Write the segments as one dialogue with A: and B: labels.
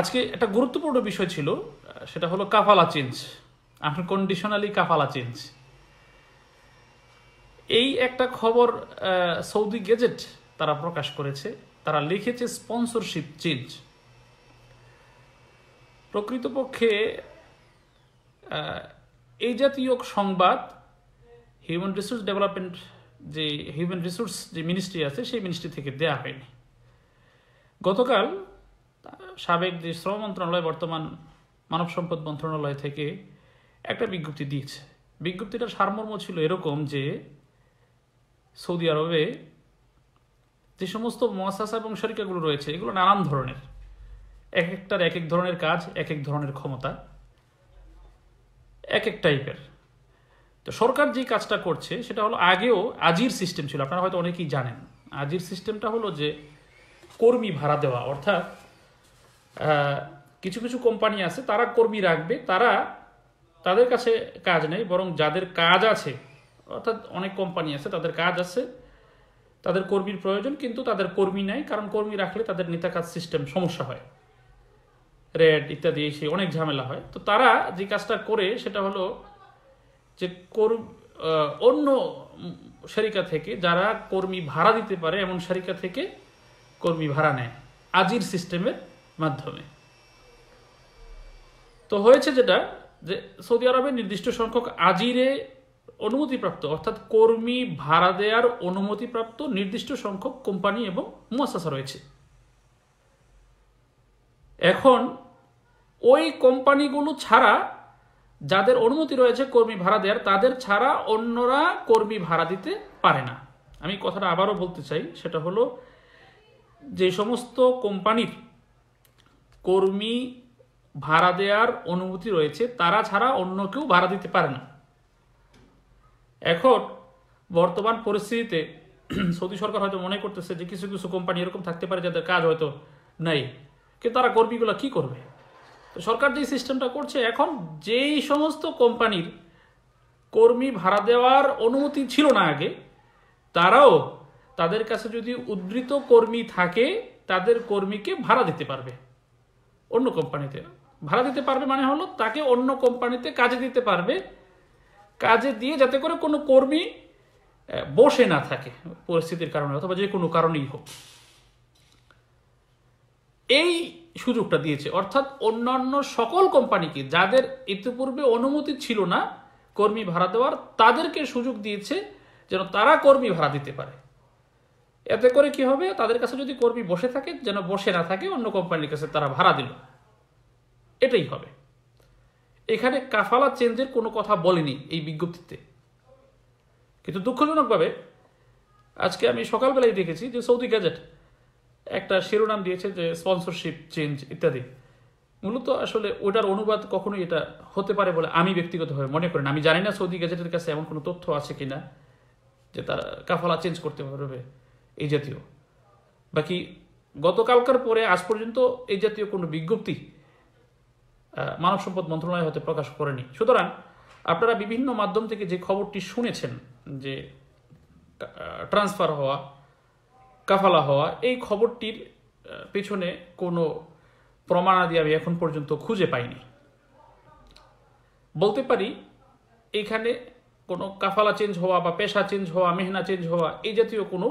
A: আজকে একটা গুরুত্বপূর্ণ বিষয় ছিল সেটা হলো কাফালা চেঞ্জ আনকন্ডিশনালি কাফালা চেঞ্জ এই একটা খবর সৌদি গেজেট তারা প্রকাশ করেছে তারা লিখেছে স্পন্সরশিপ চেঞ্জ প্রকৃতপক্ষে এই জাতীয় সংবাদ হিউম্যান রিসোর্স ডেভেলপমেন্ট যে হিউম্যান রিসোর্স যে মিনিস্ট্রি আছে সেই মিনিস্ট্রি থেকে দেয়া হয়নি গতকাল সাবেক যে শ্রম মন্ত্রণালয় বর্তমান মানব সম্পদ মন্ত্রণালয় থেকে একটা বিজ্ঞপ্তি দিয়েছে বিজ্ঞপ্তিটার সারমর্ম ছিল এরকম যে সৌদি আরবে যে সমস্ত মহাসাসা এবং শরিকাগুলো রয়েছে এগুলো নানান ধরনের এক একটার এক এক ধরনের কাজ এক এক ধরনের ক্ষমতা এক এক টাইপের তো সরকার যে কাজটা করছে সেটা হলো আগেও আজির সিস্টেম ছিল আপনারা হয়তো অনেকেই জানেন আজির সিস্টেমটা হলো যে কর্মী ভাড়া দেওয়া অর্থাৎ কিছু কিছু কোম্পানি আছে তারা কর্মী রাখবে তারা তাদের কাছে কাজ নেই বরং যাদের কাজ আছে অর্থাৎ অনেক কোম্পানি আছে তাদের কাজ আছে তাদের কর্মীর প্রয়োজন কিন্তু তাদের কর্মী নাই কারণ কর্মী রাখলে তাদের নেতা কাজ সিস্টেম সমস্যা হয় রেড ইত্যাদি এসে অনেক ঝামেলা হয় তো তারা যে কাজটা করে সেটা হলো যে অন্য সেরিকা থেকে যারা কর্মী ভাড়া দিতে পারে এমন সারিকা থেকে কর্মী ভাড়া নেয় আজির সিস্টেমের মাধ্যমে তো হয়েছে যেটা যে সৌদি আরবে নির্দিষ্ট সংখ্যক আজিরে অনুমতিপ্রাপ্ত অর্থাৎ কর্মী ভাড়া দেওয়ার অনুমতিপ্রাপ্ত নির্দিষ্ট সংখ্যক কোম্পানি এবং মোয়াসাসা রয়েছে এখন ওই কোম্পানিগুলো ছাড়া যাদের অনুমতি রয়েছে কর্মী ভাড়া দেওয়ার তাদের ছাড়া অন্যরা কর্মী ভাড়া দিতে পারে না আমি কথাটা আবারও বলতে চাই সেটা হলো যে সমস্ত কোম্পানির কর্মী ভাড়া দেওয়ার অনুমতি রয়েছে তারা ছাড়া অন্য কেউ ভাড়া দিতে পারে না এখন বর্তমান পরিস্থিতিতে সৌদি সরকার হয়তো মনে করতেছে যে কিছু কিছু কোম্পানি এরকম থাকতে পারে যাদের কাজ হয়তো নাই কিন্তু তারা কর্মীগুলো কি করবে তো সরকার যে সিস্টেমটা করছে এখন যেই সমস্ত কোম্পানির কর্মী ভাড়া দেওয়ার অনুমতি ছিল না আগে তারাও তাদের কাছে যদি উদ্ধৃত কর্মী থাকে তাদের কর্মীকে ভাড়া দিতে পারবে অন্য কোম্পানিতে ভাড়া দিতে পারবে মানে হলো তাকে অন্য কোম্পানিতে কাজে দিতে পারবে কাজে দিয়ে যাতে করে কোনো কর্মী বসে না থাকে পরিস্থিতির কারণে অথবা যে কোনো কারণেই হোক এই সুযোগটা দিয়েছে অর্থাৎ অন্যান্য সকল কোম্পানিকে যাদের ইতিপূর্বে অনুমতি ছিল না কর্মী ভাড়া দেওয়ার তাদেরকে সুযোগ দিয়েছে যেন তারা কর্মী ভাড়া দিতে পারে এতে করে কি হবে তাদের কাছে যদি কর্মী বসে থাকে যেন বসে না থাকে অন্য কোম্পানির কাছে তারা ভাড়া দিল এটাই হবে এখানে কাফালা চেঞ্জের কোনো কথা বলেনি এই বিজ্ঞপ্তিতে কিন্তু দুঃখজনকভাবে আজকে আমি সকালবেলায় দেখেছি যে সৌদি গ্যাজেট একটা শিরোনাম দিয়েছে যে স্পন্সরশিপ চেঞ্জ ইত্যাদি মূলত আসলে ওটার অনুবাদ কখনোই এটা হতে পারে বলে আমি ব্যক্তিগতভাবে মনে করি না আমি জানি না সৌদি গ্যাজেটের কাছে এমন কোনো তথ্য আছে কি না যে তারা কাফালা চেঞ্জ করতে পারবে এই জাতীয় বাকি গতকালকার পরে আজ পর্যন্ত এই জাতীয় কোনো বিজ্ঞপ্তি মানব সম্পদ মন্ত্রণালয় হতে প্রকাশ করেনি সুতরাং আপনারা বিভিন্ন মাধ্যম থেকে যে খবরটি শুনেছেন যে ট্রান্সফার হওয়া কাফালা হওয়া এই খবরটির পেছনে কোনো প্রমাণাদি আমি এখন পর্যন্ত খুঁজে পাইনি বলতে পারি এখানে কোনো কাফালা চেঞ্জ হওয়া বা পেশা চেঞ্জ হওয়া মেহনা চেঞ্জ হওয়া এই জাতীয় কোনো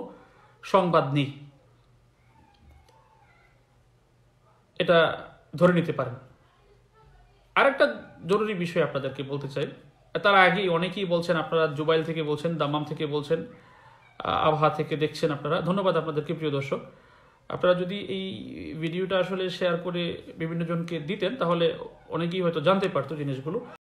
A: সংবাদ নেই এটা ধরে নিতে পারেন আরেকটা জরুরি বিষয় আপনাদেরকে বলতে চাই তার আগে অনেকেই বলছেন আপনারা জুবাইল থেকে বলছেন দামাম থেকে বলছেন আবহা থেকে দেখছেন আপনারা ধন্যবাদ আপনাদেরকে প্রিয় দর্শক আপনারা যদি এই ভিডিওটা আসলে শেয়ার করে বিভিন্ন জনকে দিতেন তাহলে অনেকেই হয়তো জানতে পারতো জিনিসগুলো